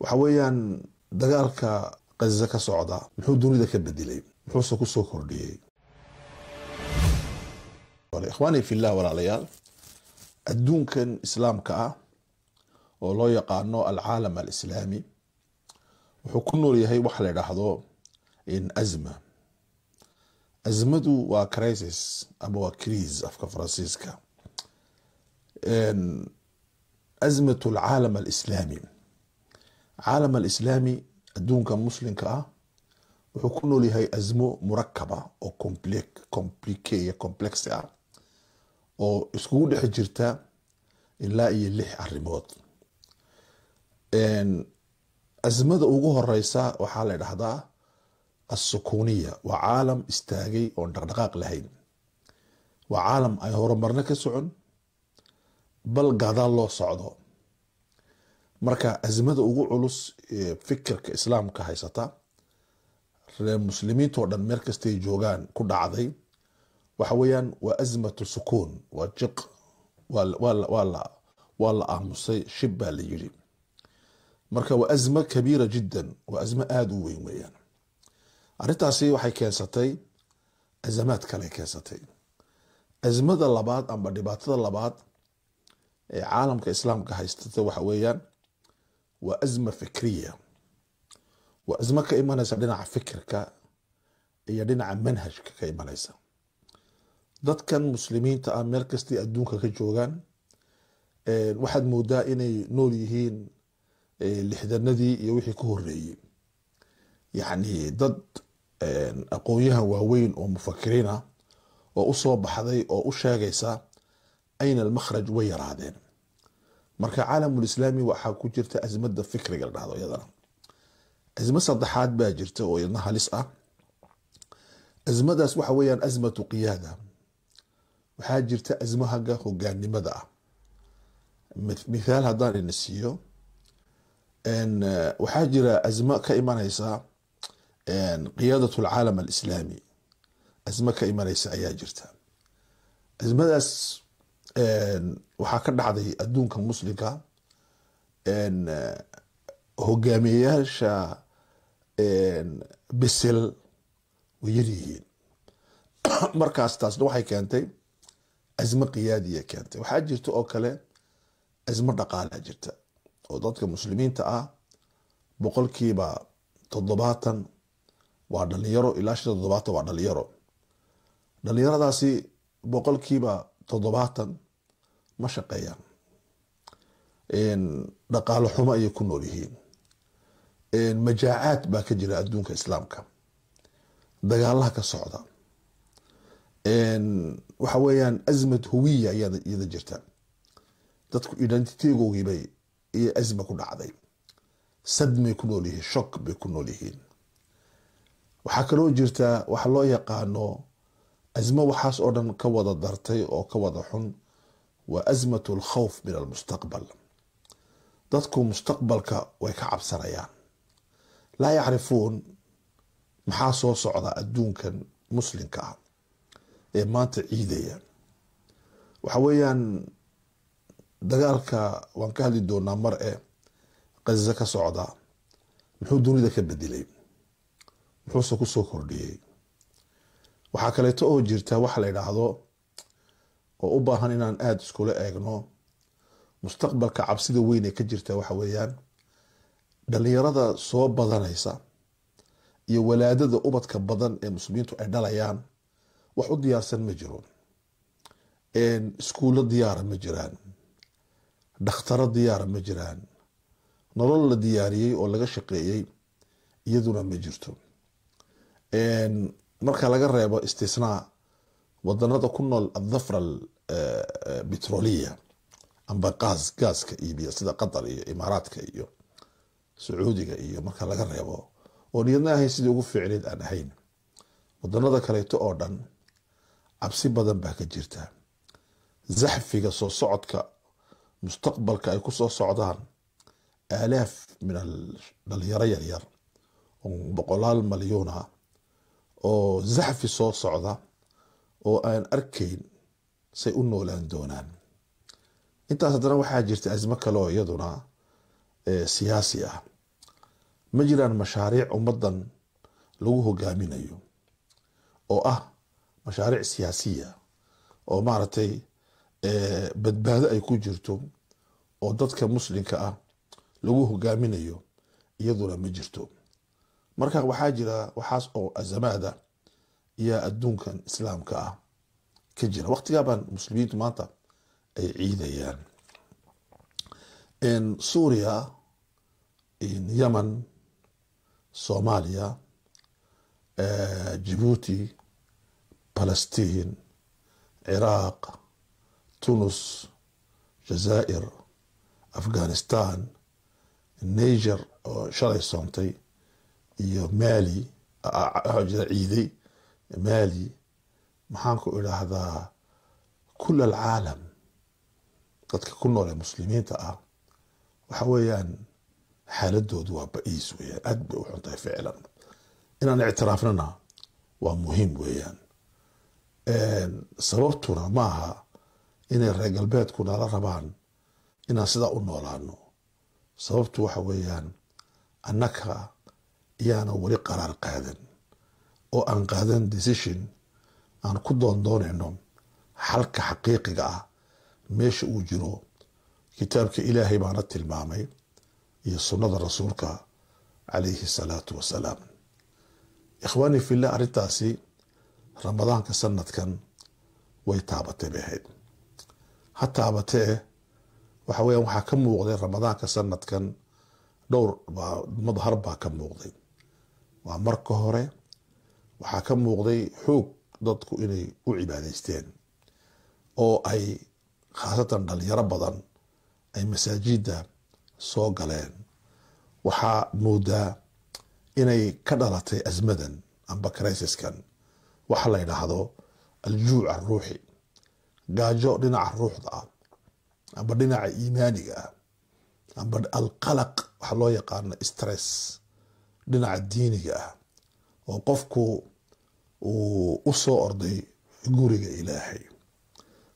waxa weeyaan dagaalka khaza ka socda muxuu dunida ka bedelay muxuuse kusoo kordhiyey ikhwaani fillah walaalayaal adduunkan islaamka ah oo loo yaqaano alcaalam alislaami wuxuu ku nool yahay waxa la idhaahdo azma azmadu waa crisis ama waa cris afka faransiiska azmat alcaalam alislaami caalam alislaami adduunka muslimka ah wuxuu ku nool yahay asmo murakaba oo complique complexi ah oo iskugu dhex jirta ilaa iyo lix arimood asmada ugu horeysa waxaa la dhahdaa asukuniya waa caalam istaagay oon dhaqdhaqaaq lahayn waa caalam ay horumarno ka socon bal gadaal loo socdo marka azimada ugu culus ee fikirka islaamka haysata reer muslimiintoo dhan meel kastay joogaan ku dhacday waxa weeyaan waa azmatu sukuun waa jiq waa la aamusay shib baa la yiri marka waa azma kabiira jiddan waa azmo aada u weyn weeyaan arrintaasi waxay keensatay azamaad kale keensatay azmada labaad amba dhibaatada labaad ee caalamka islaamka haysata waxa weeyaan waa asma fikriya waa asmo ka imanaysa dhinaca fikirka iyo dhinaca manhajka ka imanaysa dadkan muslimiinta ah meel kastii adduunka ka joogaan eh, waxaad moodaa inay nool yihiin eh, lixdanadii iyo wixii ka horeeyey yacni dad eh, aqoonyahan waaweyn oo mufakiriin ah oo usoo baxday oo u sheegaysa ayna almakhraj way yaraadeen marka caalamulislaami waxaa ku jirta asmada fikriga la dhahdo iyadana asmo saddexaad baa jirta oo iyadna halis ah asmadaas waxa weyaan asmatu qiyaada waxaa jirta asmo hagga hogaanimada ah mithaal haddaan ina siiyo waxaa jira asmo ka imanaysa qiyaadat lcaalam alislaami asmo ka imanaysa ayaa jirta asmadaas waxaa ka dhacday adduunka muslimka eh, hogaamiyeyaasha bisil way yaryihiin markaas taasna waxay keentay azmo qiyaadiya keentay waxaa jirta oo kale asmo dhaqaalaa jirta oo dadka muslimiinta ah boqolkiiba toddobaatan waa dhalinyaro ilaa shan toddobaatan waa dhalinyaro dhalinyaradaasi boqolkiiba toddobaatan ma shaqeeyaan dhaqaalo xumo ayay ku nool yihiin majaacaad baa ka jira adduunka islaamka dagaalaha ka socda waxa weeyaan asmad huwiya ayaa iyada jirta dadku identitygoogibay iyo asma ku dhacday sadmay ku nool yihiin shok bay ku nool yihiin waxaa kaloo jirta waxa loo yaqaano asmo waxaas oo dhan ka wada dartay oo ka wada xun waa asmat alkhawf min almustaqbal dadku mustaqbalka way ka cabsanayaan laa yacrifuun maxaa soo socda adduunkan muslimka ah ee maanta ciidaya waxa weeyaan dagaalka waan ka hadli doonaa mar e khaza ka socda muxuu dunida ka bedelay muxuuse kusoo kordhiyey waxaa kaleeto oo jirta waxa la yidhaahdo oo u baahan inaan aada iskula eegno mustaqbalka cabsida weyn ee ka jirta waxa weeyaan dhalinyarada soo badanaysa iyo walaadada ubadka badan ee muslimiintu ay dhalayaan wax u diyaarsan ma jiro iskuullo diyaara ma jiraan dhakhtaro diyaara ma jiraan nolol la diyaariyey oo laga shaqeeyey iyaduna ma jirto marka laga reebo istisnaa wadanada ku nool adafra bitroliya eh, amba gaas gaaska iibiya sida qatar iyo imaaraadka iyo sacuudiga iyo marka laga reebo oo niyadna ahayn sidii ugu fiicneed aan ahayn wadanada kaleeto oo dhan cabsi badan baa ka jirta zaxfiga soo socodka mustaqbalka ay kusoo socdaan aalaaf min dhalinyaro yaryar oo boqolaal malyuun ah oo zaxfi soo socda oo aan arkayn say u noolaan doonaan intaas haddana waxaa jirta asmo kaleoo iyaduna eh, siyaasi ah ma jiraan mashaariic ummaddan lagu hogaaminayo oo ah mashaariic siyaasiya oo maaragtay eh, badbaado ay ku jirto oo dadka muslimka ah lagu hogaaminayo iyaduna ma jirto marka waxaa jira waxaas oo azamaada yaa adduunkan islaamka ah ka jira waqtigaabaan muslimiintu maanta ay ciidayaan suuriya yemen soomaaliya jibuuti palestiin ciraaq tunus jazaa'ir afghanistan niger oo shalay soontay iyo maali ciiday maali maxaan ku idhaahdaa kul alcaalam dadka ku nool ee muslimiinta ah waxa weeyaan xaaladoodu waa ba-iis weyaan aada bay u xuntahay ficlan inaan ictiraafnana waa muhiim weeyaan sababtuna maaha inay reer galbeedku nala rabaan inaan sidaa u noolaano sababtu waxa weeyaan annaka yaana weli qaraar qaadan oo aan qaadan decision aan ku doondoonayno xalka xaqiiqiga ah meesha uu jiro kitaabka ilaahay baana tilmaamay iyo sunnada rasuulka calayhi salaatu wasalaam ikhwaani fillah arrintaasi ramadaanka sanadkan way taabatay bay ahayd ha taabatee waxa weeyaan waxaa ka muuqday ramadaanka sanadkan dhowr baa baa ka muuqday waa marka hore waxaa ka muuqday xoog dadku inay u cibaadaysteen oo ay khaasatan dhalinyaro badan ay masaajidda soo galeen waxaa moodaa inay ka dhalatay asmadan amba crisiskan waxa la yidhaahdo aljuuc aruuxi gaajo dhinaca ruuxda ah amba dhinaca iimaaniga ah amba alqalaq waxaa loo yaqaano stress dhinaca diiniga ah oo qofku uu usoo orday guriga ilaahay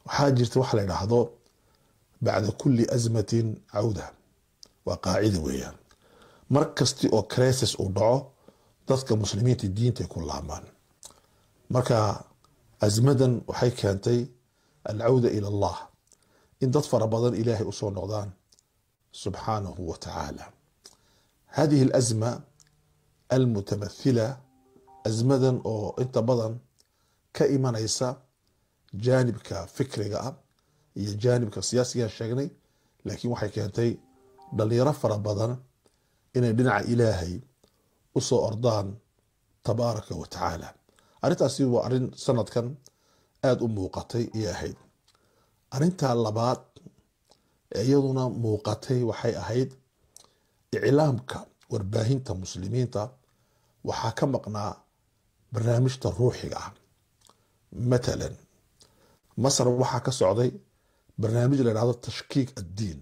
waxaa jirta waxa la yidhaahdo bacda kulli asmatin cawda waa qaacida weeyaan mar kasti oo crisis uu dhaco dadka muslimiinta diintay ku laabmaan marka asmadan waxay keentay alcawda ila allah in dad fara badan ilaahay usoo noqdaan subxaanahu wa tacaala hadihi alazma almutamathila asmadan oo inta badan ka imanaysa jaanibka fikriga ah iyo jaanibka siyaasigaan sheegnay laakiin waxay keentay dhalinyaro fara badan inay dhinaca ilaahay usoo ordaan tabaaraka wa tacaala arrintaasi waa arrin sanadkan aada u muuqatay iyo ahayd arrinta labaad ee iyaduna muuqatay waxay ahayd iclaamka warbaahinta muslimiinta waxaa ka maqnaa barnaamijta ruuxiga ah matalan masar waxaa ka socday barnaamij la yidhahdo tashkiik addiin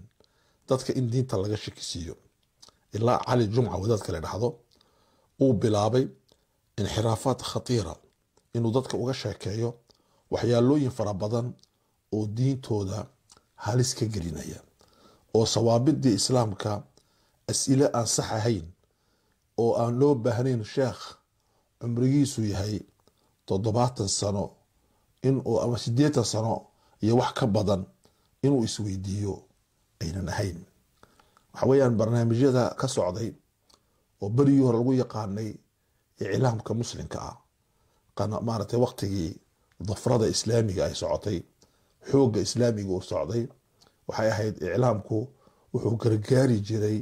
dadka in diinta laga shakisiiyo ilaa cali jumca wadaadka la yidhaahdo uu bilaabay inxiraafaad khatiira inuu dadka uga sheekeeyo waxyaalooyin fara badan oo diintooda halis ka gelinaya oo sawaabidii islaamka as'ile aan sax ahayn oo aan loo baahnayn sheekh cumrigiisu yahay toddobaatan sano inuu ama sideetan sano iyo wax ka badan inuu isweydiiyo aynan ahayn waxa weyaan barnaamijyada ka socday oo berigii hore lagu yaqaanay iclaamka muslimka ah maaragtay waqtigii dafrada islaamiga ay socotay xoogga islaamiga uu socday waxay ahayd iclaamku wuxuu gargaari jiray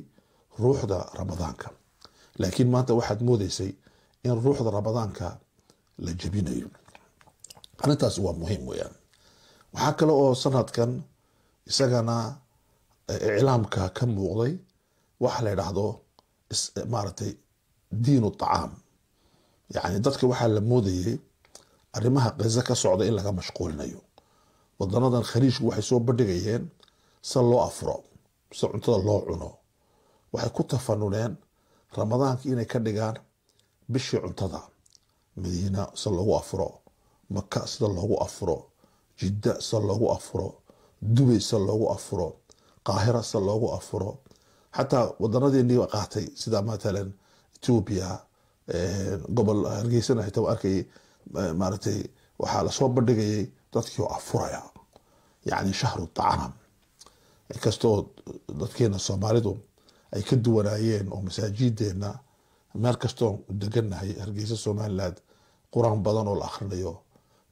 ruuxda ramadaanka laakiin maanta waxaad moodeysay in ruuxda ramadaanka la jebinayo arintaas waa muhiim weyaan waxaa kale oo sanadkan isagana e, iclaamka ka muuqday waxaa la idhaahdo e, maaragtay diinu tacaam yacni dadka waxaa la moodayay arrimaha khaza ka socda in laga mashquulinayo wadanadan khaliijku waxay soo bandhigayeen se loo afuro se cuntada loo cuno waxay ku tafanuleen ramadaanka inay ka dhigaan bishii cuntada madiina sida loogu afuro maka sida loogu afuro jidda sida loogu afuro dubay sida loogu afuro qaahira sida loogu afuro xataa wadanadeennii qaatay sida matalan etoobiya eh, gobol hargeysana xitaa arkay eh, maaragtay waxaa lasoo bandhigayay dadkii afuraya yacni shahru tacanam inkastoo dadkeena soomaalidu ay ka duwanaayeen oo masaajideena meel kastoo deganahay hargeysa somaliland qur-aan badan oo la akrinayo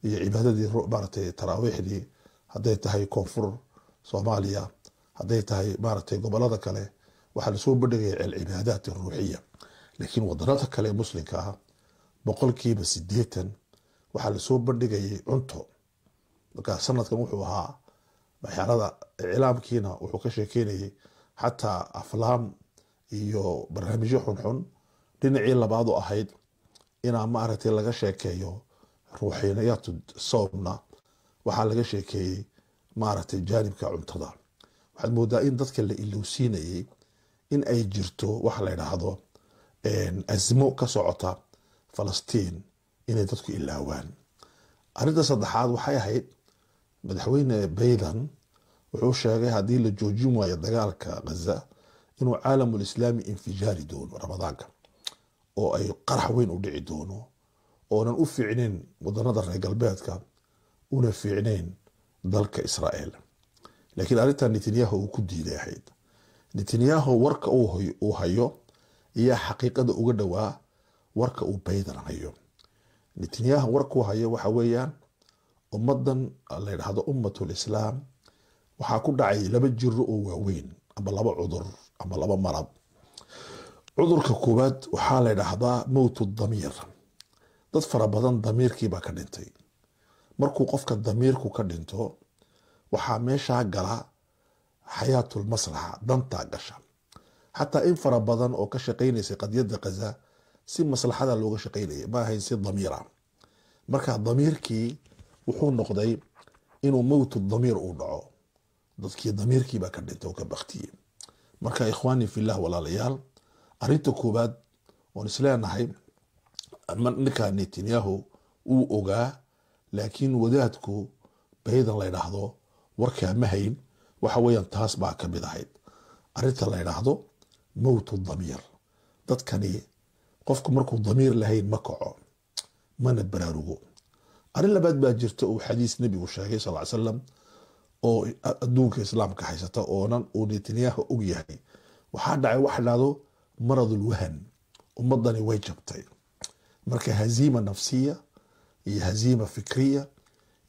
iyo cibaadadii maaragtay taraawiixdii hadday tahay koonfur soomaaliya hadday tahay maaragtay gobolada kale waxaa lasoo bandhigaya alcibaadaat ruuxiya laakiin wadanada kale muslimka ah boqolkiiba sideetan waxaa lasoo bandhigayay cunto markaa sanadkan wuxuu ahaa waxyaarada iclaamkiina wuxuu ka sheekeynayay xataa aflaam iyo barnaamijyo xunxun dhinacii labaad u ahayd inaa maaragtay laga sheekeeyo ruuxinayatu soomna waxaa laga sheekeeyey maaragtay jaanibka cuntada waxaad moodaa in dadka la ilowsiinayey in ay jirto waxa la yidhaahdo asmo ka socota falastiin inay dadku ilaawaan arrinta saddexaad waxay ahayd madaxweyne baydan wuxuu sheegay haddii la joojin waayo dagaalka ghaza inuu caalamul islaami infijaari doono ramadaanka oo ay qarax weyn u dhici doono oonan u fiicnayn wadanada reer galbeedka una fiicnayn dalka israael laakiin arrintan netanyahu uu ku diiday ahayd netanyahu warka uu hayo ayaa xaqiiqada uga dhowaa warka uu baydan hayo netanyahu warkuu hayo waxa weeyaan ummadan la yidhaahdo ummat waxaa ku dhacay laba jiro oo waaweyn ama laba cudur ama laba marab cudurka koowaad waxaa la dhahdaa mowtu damiir dad fara badan damiirkiibaa ka dhintay markuu qofka damiirku ka dhinto waxaa meeshaa gala xayaatulmaslaxa dantaa gasha xataa in fara badan oo ka shaqaynaysay qadiyadda kaza si maslaxada looga shaqaynayay ma ahayn si damiira marka damiirkii wuxuu noqday inuu mowtu damiir uu dhaco dadkii damiirkiibaa ka dhintay oo ka baktiyey marka ikhwaani filah walaalayaal arinta koobaad oon isleenahay ninkaa netanyahu uu ogaa laakiin wadaadku baydan la ydhaahdo warkaa ma hayn waxa weeyaan taas baa ka ahayd arinta la ydhaahdo mowtu damiir dadkani qofku markuu damiir lahayn ma kaco mana baraarugo arrin labaad baa jirta uu xadiis nebigu sheegay sal ly slam oo adduunka islaamka haysata oonan uu netanyahu og yahay waxaa dhacay waxa dhahdo maradul wahan ummadani way jabtay marka haziima nafsiya iyo haziima fikriya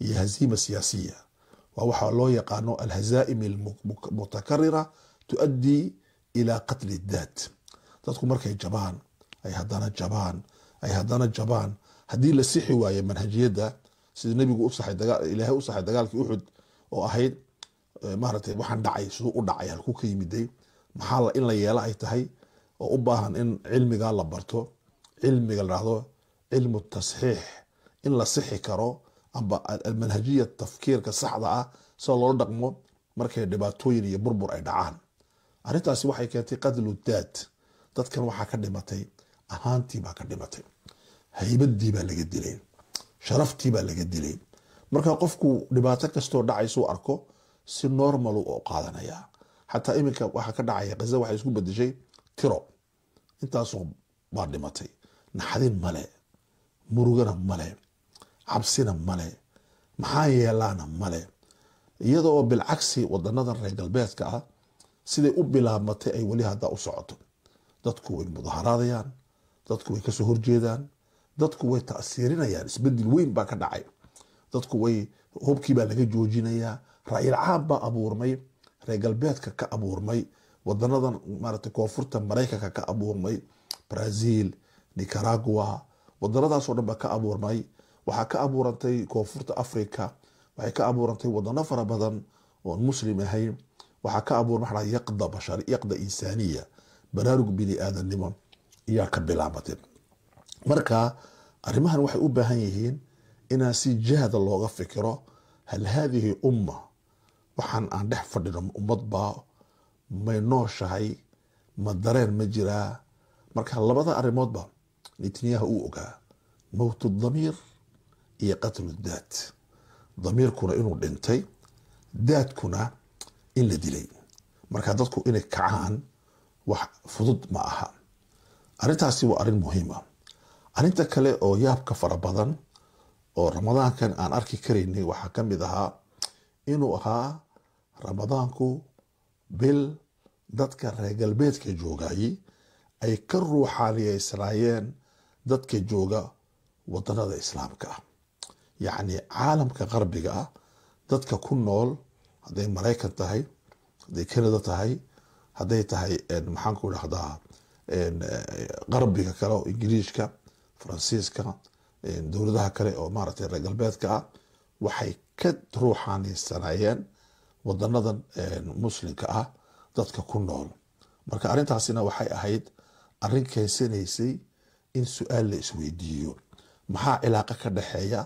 iyo haziima siyaasiya waa waxaa loo yaqaano alhazaaim almutakarira tuadii ilaa qatli daat dadku markay jabaan ay hadana jabaan ay hadana jabaan haddii la sixi waayo manhajiyadda sida nabigu usaay ilaahay u dagaalkii uxud oo ahayd maaragtay waxaan dhacay siduu u dhacay halkuu ka yimiday maxaa in la yeelo ay tahay oo u baahan in cilmiga la barto cilmiga la dhahdo cilmu tasxiix in la sixi karo amba manhajiya tafkiirka saxda ah sida loo dhaqmo markay dhibaatooyin iyo burbur ay dhacaan arrintaasi waxay keentay qadlu daad dadkan waxaa ka dhimatay ahaantii baa ka dhimatay haybadii baa laga dilay sharaftii baa laga dilay marka qofku dhibaato kastoo dhacaysuu arko si normal u qaadanayaa xataa iminka waxa ka dhacaya ghaza waxay isku bedeshay tiro intaasoo baa dhimatay naxdin male murugana male cabsina male maxaa yeelaana male iyada oo bilcagsi wadanada reer galbeedka ah siday u bilaabmatay ay weli haddaa u socoto dadku way mudaharaadayaan dadku way kasoo horjeedaan dadku way taasiirinayaan isbedel weyn baa ka dhacay dadku way hubkii baa laga joojinayaa raayil caam baa abuurmay reer galbeedka ka abuurmay wadanadan maarata koonfurta maraykanka ka abuurmay brazil nicaragua wadanadaasoo dhan baa ka abuurmay waxaa ka abuurantay koonfurta africa waxay ka abuurantay wadano fara badan oon muslim ahayn waxaa ka abuurma yaqda bashar yaqda insaaniya baraarug bini-aadanimo iyaa ka bilaabatay marka arrimahan waxay u baahan yihiin inaan si jahda looga fikiro hal haadihi umma waxaan aan dhex fadhino ma ummad baa may nooshahay ma dareen ma jiraa marka labada arrimoodba netanyahu uu ogaa mowtu damiir iyo qatlu daad damiirkuna inuu dhintay daadkuna in la dilay marka dadku inay kacaan wax fudud ma aha arrintaasi waa arrin muhiima arrinta kale oo yaabka fara badan oo ramadaankan aan arki karaynay waxaa ka mid ahaa inuu ahaa ramadaanku bil dadka reer galbeedka joogayey ay ka ruuxaaniyeysnaayeen dadka jooga wadanada islaamka ah yacni caalamka qarbiga ah dadka ku nool hadday maraykan tahay hadday canada tahay hadday tahay maxaanku dhahdaa qarbiga kale oo ingiliishka faransiiska dowladaha kale oo maaragtay reer galbeedka ah waxay ka ruuxaaniysanayeen wadanadan muslimka ah dadka ku nool marka arintaasina waxay ahayd arin keensanaysay in su-aal la isweydiiyo maxaa cilaaqo ka dhexeeya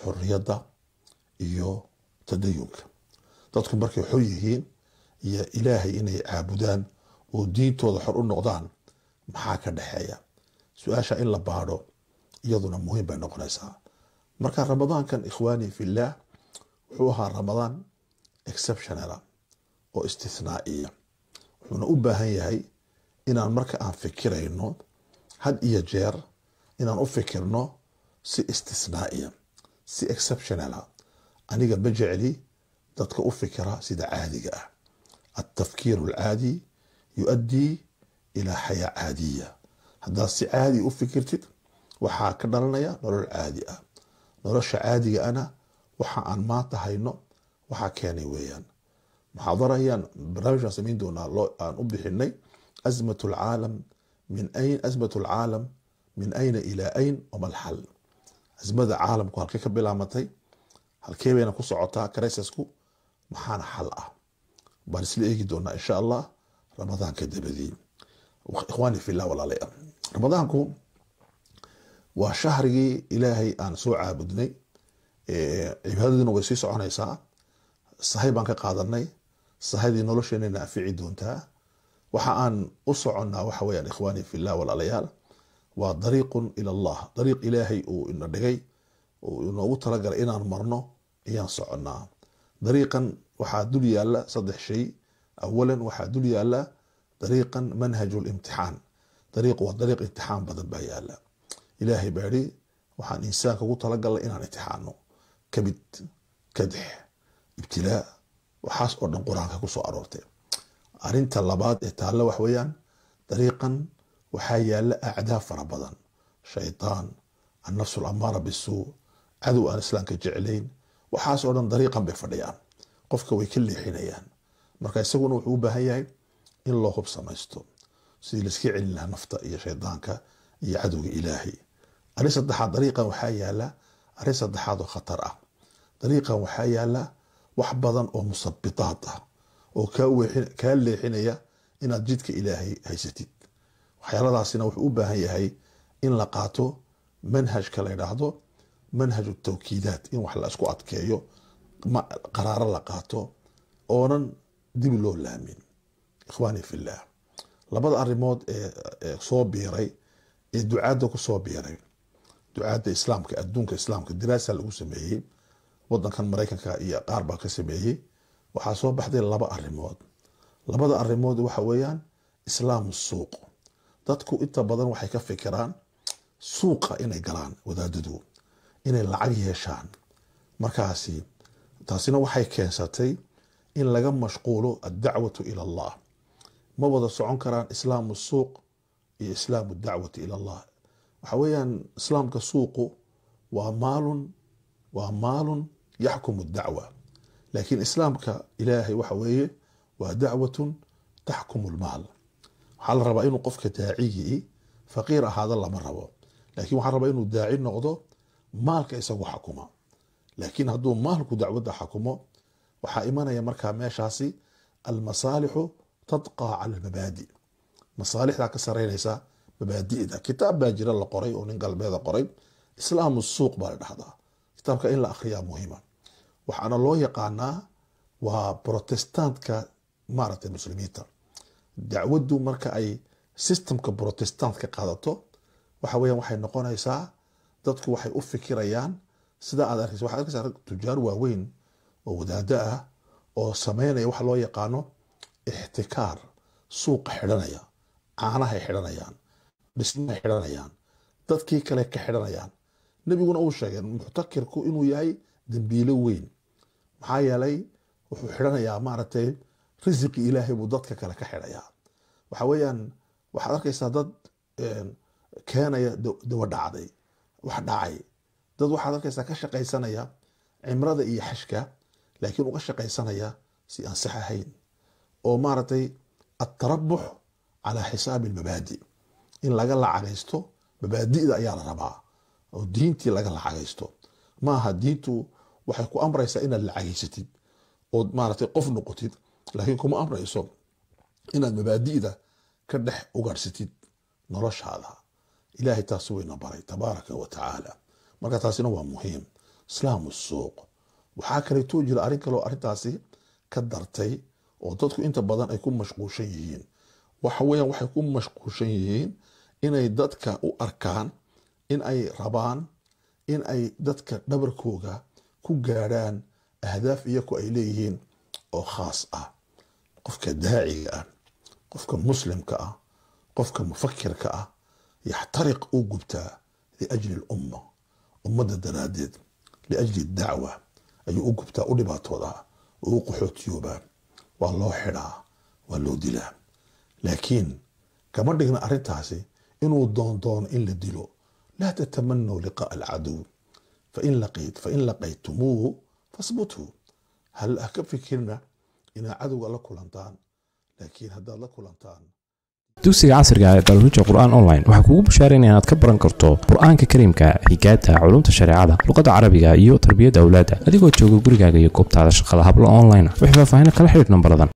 xoriyadda iyo tadayunka dadku markay xor yihiin iyo ilaahay inay caabudaan oo diintooda xor u noqdaan maxaa ka dhexeeya su-aasha in la baadho iyaduna muhiim bay noqonaysaa marka ramadaankan ikhwaani fillaah wuxuu ahaa ramadaan exceptionala oo istithnaa'iya wuxuuna u baahan yahay inaan marka aan fikirayno had iyo jeer inaan u fikirno si istithnaa'iya si exceptionala aniga ma jecli dadka u fikira sida caadiga ah atafkiiru alcaadi yuaddii ilaa xayaa caadiya haddaad si caadi u fikirtid waxaa ka dhalanaya nolol caadi ah nolosha caadiga ana waxa aan maanta hayno waxaa keenay weeyaan muxaadarayaan barnaamijaan samayn doonaa aan u bixinay asmat min ayn asmat lcaalam min ayna ilaa ayn wamalxal asmada caalamku halkee ka bilaamatay halkee bayna ku socotaa crisisku maxaana xal ah baan isla eegi doonaa insha allah ramadaanka dabadii ikhwaani fillah walaalay ah ramadaanku waa shahrigii ilaahay aan soo caabudnay cibaadadiina way sii soconaysaa sahay baan ka qaadanay sahadii nolosheenana anfici doontaa waxa aan u soconnaa waxa weyaan ikhwaani fillah walaalayaal waa dariiqun ila allah dariiq ilaahay uu ina dhigay uu inoogu talagalay inaan marno ayaan soconnaa dariiqan waxaa dul yaala saddex shay awalan waxaa dul yaala dariiqan manhaju limtixaan dariiq waa dariiq imtixaan badan baa yaala ilaahay baadhi waxaan insaanka ugu talagalnay inaan imtixaano kabid kadex ibtilaa waxaas oo dhan qur-aanka kusoo aroortay arinta labaad ee taalla wax weeyaan dariiqan waxaa yaalla acdaa fara badan shaydaan annafsu alamaara bisuu cadow aan islaamka jeclayn waxaas oo dhan dariiqan bay fadhiyaan qofka way ka leexinayaan marka isaguna wuxuu u baahan yahay in loo hub samaysto sidii laiska celin lahaa nafta iyo shaydaanka iyo cadowga ilaahay arrin saddexaad dariiqan waxaa yaala arin saddexaad oo khatar ah dariiqan waxaa yaala wax badan oo musabitaad ah oo kaa leexinaya inaad jidka ilaahay haysatid waxyaaladaasina wuxuu u baahan yahay in la qaato manhajka la yidhaahdo manhaju tawkiidaat in wax la isku adkeeyo qaraaro la qaato oonan dib loo laamin ikhwaani fillaah labada arrimood ee soo biiray ee ducaadda kusoo biiray ducaada islaamka adduunka islaamka diraasa lagu sameeyey wadankan mareykanka iyo qaar baa ka sameeyey waxaa soo baxday laba arimood labada arimood waxa weeyaan islaam suuq dadku inta badan waxay ka fikiraan suuqa inay galaan wadaadadu inay lacag yeeshaan markaasi taasina waxay keensatay in laga mashquulo addacwatu ila allah ma wada socon karaan islaamu suuq iyo islaamu dacwati ila allah waxa weeyaan islaamka suuqu waa maalun waa maalun yaxkumu dacwa laakiin islaamka ilaahay waxa weeye waa dacwatun taxkumu lmaal waxaa la rabaa inuu qofka daaciyii faqiir ahaada lama rabo laakiin waxaa rabaa inuu daaci noqdo maalka isagu xakuma laakiin hadduu maalku dacwadda xakumo waxaa imanaya markaa meeshaasi almasaalixu tadqaa cala almabaadi masaalixdaa ka saraynaysa mabaadida kitaab baa jira la qoray oo nin galbeeda qoray islaamu suuq baa la dhahdaa kitaabka in la akhriyaa muhiima waxaana loo yaqaanaa waa protestantka maaragtay muslimiinta dacwaddu marka ay systemka protestantka qaadato waxa weyan waxay noqonaysaa dadku waxay u fikirayaan sida aad arkaysa waxaad arkaysaa tujaar waaweyn oo wadaado ah oo sameynaya waxa loo yaqaano ixtikaar suuqa xidhanaya caanahay xidhanayaan dhisna xidhanayaan dadkii kale ka xidhanayaan nebiguna uu sheegay muxtakirku inuu yahay dembiilo weyn maxaa yeelay wuxuu xidhanayaa maaragtay risiqi ilaahay buu dadka kale ka xidhayaa waxa weeyaan waxaad arkaysaa dad keenaya dawa dhacday wax dhacay dad waxaad arkaysaa ka shaqaysanaya cimrada iyo xashka laakiin uga shaqaysanaya si aan sax ahayn oo maaragtay atarabux calaa xisaabi almabaadi in laga lacagaysto babaadida ayaa la rabaa oo diintii laga lacagaysto maaha diintu waxay ku amraysaa inaad lacageysatid ood maaragtay qof noqotid laakiin kuma amrayso inaad mabaadi'da ka dhex ugarsatid noloshaada ilaahay taasi wayna baray tabaaraka wa marka taasina waa muhiim islaamu suuq waxaa kaleetoo jira arrin kaleo arrintaasi ka dartay oo dadku inta badan ay ku mashquulshan yihiin waxa weeyaan waxay ku mashquulshan yihiin inay dadka u arkaan in ay rabaan in ay dadka dhabarkooga ku gaadhaan ahdaaf iyaku ay leeyihiin oo khaas ah qofka daaciga ah qofka muslimka ah qofka mufakirka ah yaxtariq uu gubtaa liajli lumma ummadda daraaddeed liajli dacwa ayuu u gubtaa u dhibaatoodaa oo u qaxootiyoobaa waa loo xidhaa waa loo dilaa laakiin kama dhigna arrintaasi inuu doondoon in la dilo laa tatamanuu liqaa alcaduw fain laqaytumuuhu fasbutuu hal ah ka fikirna inaad cadowga la kulantaan laakiin haddaad la kulantaan dugsiga casriga ah ee barnaamijka qur-aan online waxaa kugu bushaaraynaya inaad ka baran karto qur-aanka kariimka higaadta culumta shareecada luqadda carabiga iyo tarbiyadda awlaada adigoo jooga gurigaaga iyo goobtaada shaqada hablo online ah wix faahfaahin kala xidhiidh nambadan